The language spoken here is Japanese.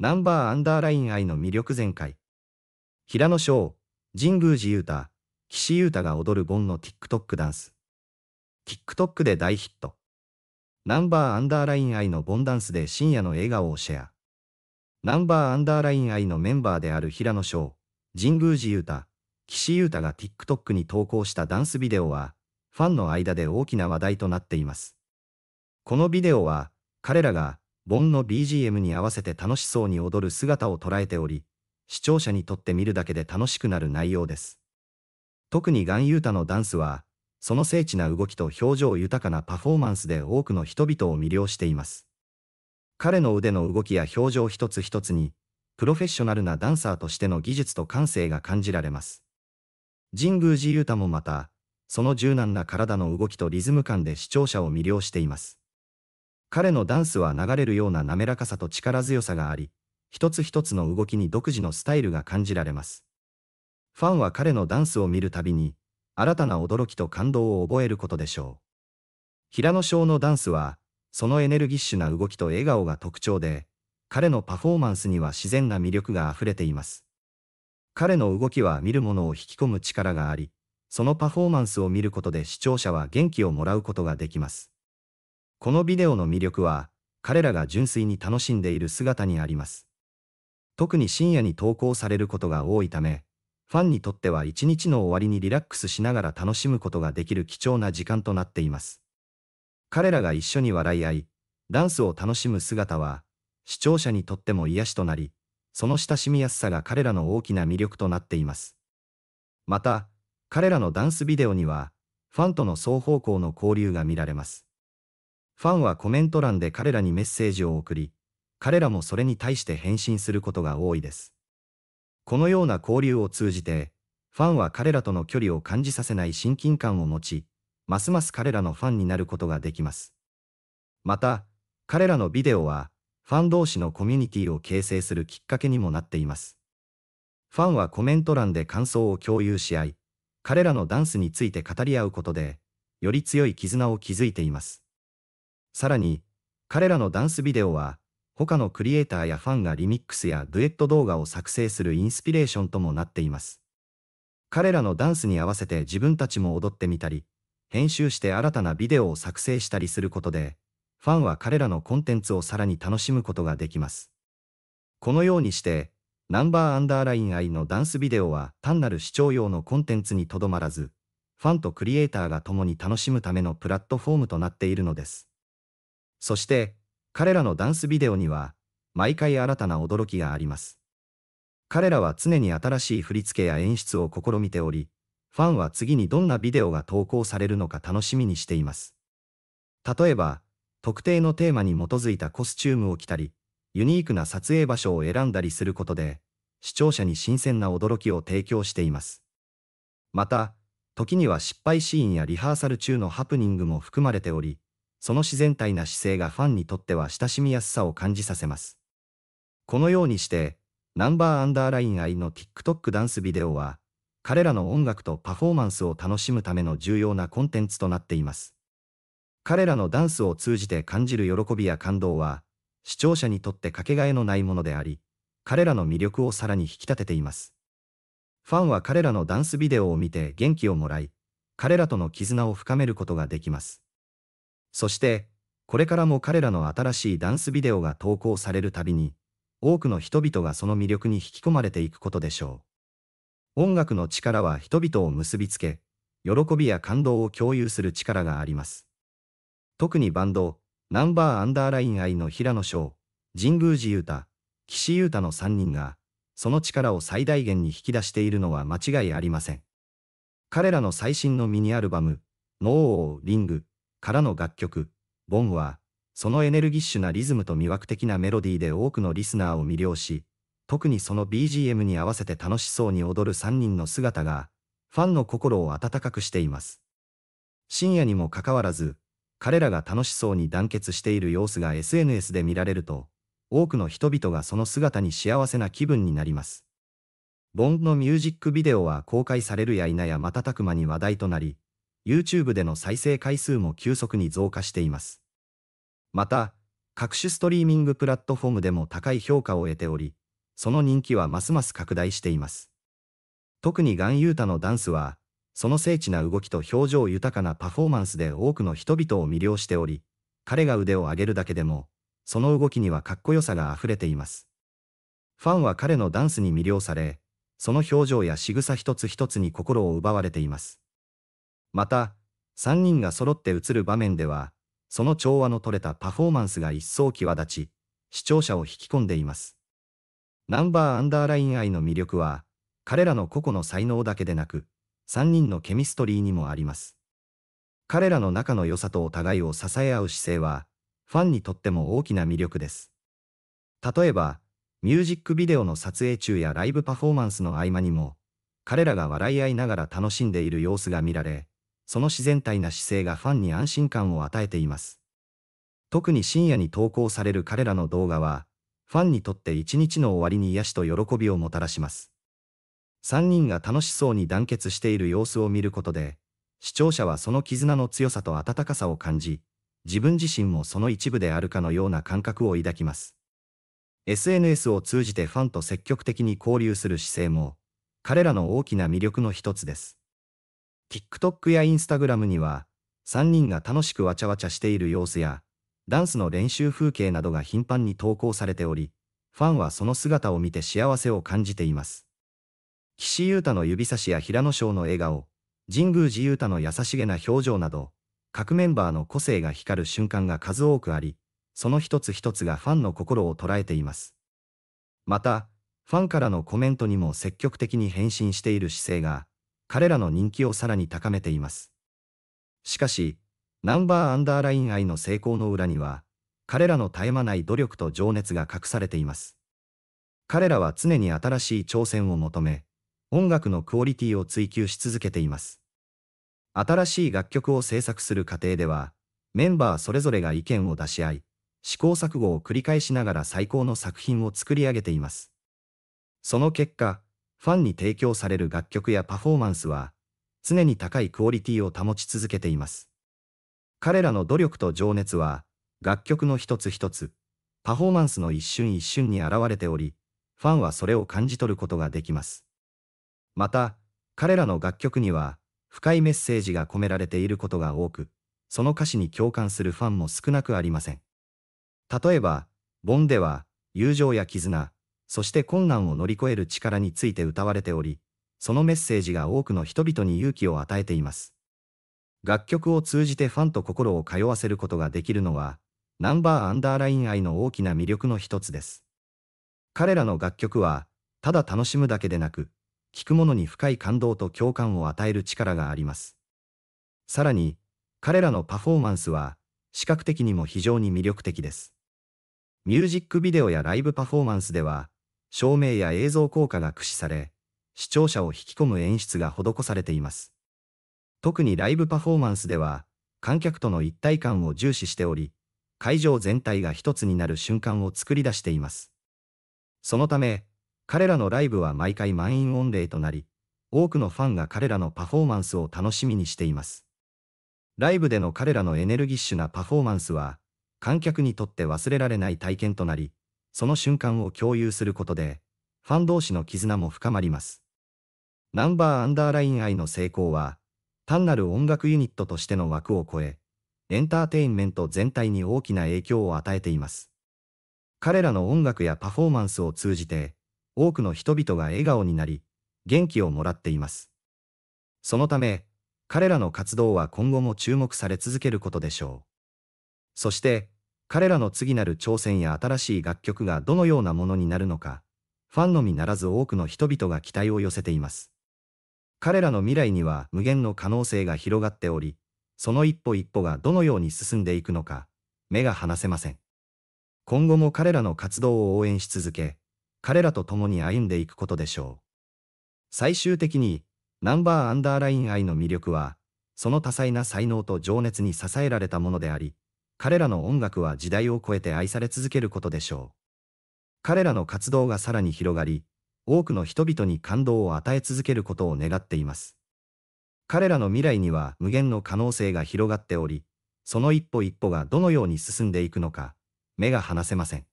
ナンバーアンダーライン愛の魅力全開。平野翔、神宮寺勇太、岸優太が踊るボンの TikTok ダンス。TikTok で大ヒット。ナンバーアンダーライン愛のボンダンスで深夜の笑顔をシェア。ナンバーアンダーライン愛のメンバーである平野翔、神宮寺勇太、岸優太が TikTok に投稿したダンスビデオは、ファンの間で大きな話題となっています。このビデオは、彼らがボンの BGM に合わせて楽しそうに踊る姿を捉えており、視聴者にとって見るだけで楽しくなる内容です。特にガンユータのダンスは、その精緻な動きと表情豊かなパフォーマンスで多くの人々を魅了しています。彼の腕の動きや表情一つ一つに、プロフェッショナルなダンサーとしての技術と感性が感じられます。神宮寺勇太もまた、その柔軟な体の動きとリズム感で視聴者を魅了しています。彼のダンスは流れるような滑らかさと力強さがあり、一つ一つの動きに独自のスタイルが感じられます。ファンは彼のダンスを見るたびに、新たな驚きと感動を覚えることでしょう。平野翔のダンスは、そのエネルギッシュな動きと笑顔が特徴で、彼のパフォーマンスには自然な魅力が溢れています。彼の動きは見るものを引き込む力があり、そのパフォーマンスを見ることで視聴者は元気をもらうことができます。このビデオの魅力は、彼らが純粋に楽しんでいる姿にあります。特に深夜に投稿されることが多いため、ファンにとっては一日の終わりにリラックスしながら楽しむことができる貴重な時間となっています。彼らが一緒に笑い合い、ダンスを楽しむ姿は、視聴者にとっても癒しとなり、その親しみやすさが彼らの大きな魅力となっています。また、彼らのダンスビデオには、ファンとの双方向の交流が見られます。ファンはコメント欄で彼らにメッセージを送り、彼らもそれに対して返信することが多いです。このような交流を通じて、ファンは彼らとの距離を感じさせない親近感を持ち、ますます彼らのファンになることができます。また、彼らのビデオは、ファン同士のコミュニティを形成するきっかけにもなっています。ファンはコメント欄で感想を共有し合い、彼らのダンスについて語り合うことで、より強い絆を築いています。さらに、彼らのダンスビデオは、他のクリエイターやファンがリミックスやデュエット動画を作成するインスピレーションともなっています。彼らのダンスに合わせて自分たちも踊ってみたり、編集して新たなビデオを作成したりすることで、ファンは彼らのコンテンツをさらに楽しむことができます。このようにして、ナンバーアンダーライン I のダンスビデオは単なる視聴用のコンテンツにとどまらず、ファンとクリエイターが共に楽しむためのプラットフォームとなっているのです。そして、彼らのダンスビデオには、毎回新たな驚きがあります。彼らは常に新しい振り付けや演出を試みており、ファンは次にどんなビデオが投稿されるのか楽しみにしています。例えば、特定のテーマに基づいたコスチュームを着たり、ユニークな撮影場所を選んだりすることで、視聴者に新鮮な驚きを提供しています。また、時には失敗シーンやリハーサル中のハプニングも含まれており、その自然体な姿勢がファンにとっては親しみやすさを感じさせます。このようにして、ナンバーアンダーライン愛の TikTok ダンスビデオは、彼らの音楽とパフォーマンスを楽しむための重要なコンテンツとなっています。彼らのダンスを通じて感じる喜びや感動は、視聴者にとってかけがえのないものであり、彼らの魅力をさらに引き立てています。ファンは彼らのダンスビデオを見て元気をもらい、彼らとの絆を深めることができます。そして、これからも彼らの新しいダンスビデオが投稿されるたびに、多くの人々がその魅力に引き込まれていくことでしょう。音楽の力は人々を結びつけ、喜びや感動を共有する力があります。特にバンド、ナンバーアンダーライン愛の平野翔、神宮寺優太、岸優太の3人が、その力を最大限に引き出しているのは間違いありません。彼らの最新のミニアルバム、ノーオーリングからの楽曲、ボンは、そのエネルギッシュなリズムと魅惑的なメロディーで多くのリスナーを魅了し、特にその BGM に合わせて楽しそうに踊る3人の姿が、ファンの心を温かくしています。深夜にもかかわらず、彼らが楽しそうに団結している様子が SNS で見られると、多くの人々がその姿に幸せな気分になります。ボンのミュージックビデオは公開されるや否や瞬く間に話題となり、YouTube での再生回数も急速に増加しています。また、各種ストリーミングプラットフォームでも高い評価を得ており、その人気はますます拡大しています。特にガンユータのダンスは、その精緻な動きと表情豊かなパフォーマンスで多くの人々を魅了しており、彼が腕を上げるだけでも、その動きにはかっこよさが溢れています。ファンは彼のダンスに魅了され、その表情や仕草一つ一つに心を奪われています。また、3人が揃って映る場面では、その調和の取れたパフォーマンスが一層際立ち、視聴者を引き込んでいます。ナンバーアンダーライン愛の魅力は、彼らの個々の才能だけでなく、3人のケミストリーにもあります。彼らの仲の良さとお互いを支え合う姿勢は、ファンにとっても大きな魅力です。例えば、ミュージックビデオの撮影中やライブパフォーマンスの合間にも、彼らが笑い合いながら楽しんでいる様子が見られ、その自然体な姿勢がファンに安心感を与えています。特に深夜に投稿される彼らの動画は、ファンにとって一日の終わりに癒しと喜びをもたらします。3人が楽しそうに団結している様子を見ることで、視聴者はその絆の強さと温かさを感じ、自分自身もその一部であるかのような感覚を抱きます。SNS を通じてファンと積極的に交流する姿勢も、彼らの大きな魅力の一つです。TikTok や Instagram には、3人が楽しくわちゃわちゃしている様子や、ダンスの練習風景などが頻繁に投稿されており、ファンはその姿を見て幸せを感じています。岸優太の指差しや平野翔の笑顔、神宮寺優太の優しげな表情など、各メンバーの個性が光る瞬間が数多くあり、その一つ一つがファンの心を捉えています。また、ファンからのコメントにも積極的に返信している姿勢が、彼らの人気をさらに高めています。しかし、ナンバーアンダーライン愛の成功の裏には、彼らの絶え間ない努力と情熱が隠されています。彼らは常に新しい挑戦を求め、音楽のクオリティを追求し続けています。新しい楽曲を制作する過程では、メンバーそれぞれが意見を出し合い、試行錯誤を繰り返しながら最高の作品を作り上げています。その結果、ファンに提供される楽曲やパフォーマンスは、常に高いクオリティを保ち続けています。彼らの努力と情熱は、楽曲の一つ一つ、パフォーマンスの一瞬一瞬に現れており、ファンはそれを感じ取ることができます。また、彼らの楽曲には、深いメッセージが込められていることが多く、その歌詞に共感するファンも少なくありません。例えば、ボンでは、友情や絆、そして困難を乗り越える力について歌われており、そのメッセージが多くの人々に勇気を与えています。楽曲を通じてファンと心を通わせることができるのは、ナンバーアンダーライン愛の大きな魅力の一つです。彼らの楽曲は、ただ楽しむだけでなく、聴く者に深い感動と共感を与える力があります。さらに、彼らのパフォーマンスは、視覚的にも非常に魅力的です。ミュージックビデオやライブパフォーマンスでは、照明や映像効果が駆使され、視聴者を引き込む演出が施されています。特にライブパフォーマンスでは、観客との一体感を重視しており、会場全体が一つになる瞬間を作り出しています。そのため、彼らのライブは毎回満員御礼となり、多くのファンが彼らのパフォーマンスを楽しみにしています。ライブでの彼らのエネルギッシュなパフォーマンスは、観客にとって忘れられない体験となり、その瞬間を共有することで、ファン同士の絆も深まります。ナンバーアンダーライン愛の成功は、単なる音楽ユニットとしての枠を超え、エンターテインメント全体に大きな影響を与えています。彼らの音楽やパフォーマンスを通じて、多くの人々が笑顔になり、元気をもらっています。そのため、彼らの活動は今後も注目され続けることでしょう。そして、彼らの次なる挑戦や新しい楽曲がどのようなものになるのか、ファンのみならず多くの人々が期待を寄せています。彼らの未来には無限の可能性が広がっており、その一歩一歩がどのように進んでいくのか、目が離せません。今後も彼らの活動を応援し続け、彼らと共に歩んでいくことでしょう。最終的に、ナンバーアンダーライン愛の魅力は、その多彩な才能と情熱に支えられたものであり、彼らの音楽は時代を超えて愛され続けることでしょう。彼らの活動がさらに広がり、多くの人々に感動を与え続けることを願っています。彼らの未来には無限の可能性が広がっており、その一歩一歩がどのように進んでいくのか、目が離せません。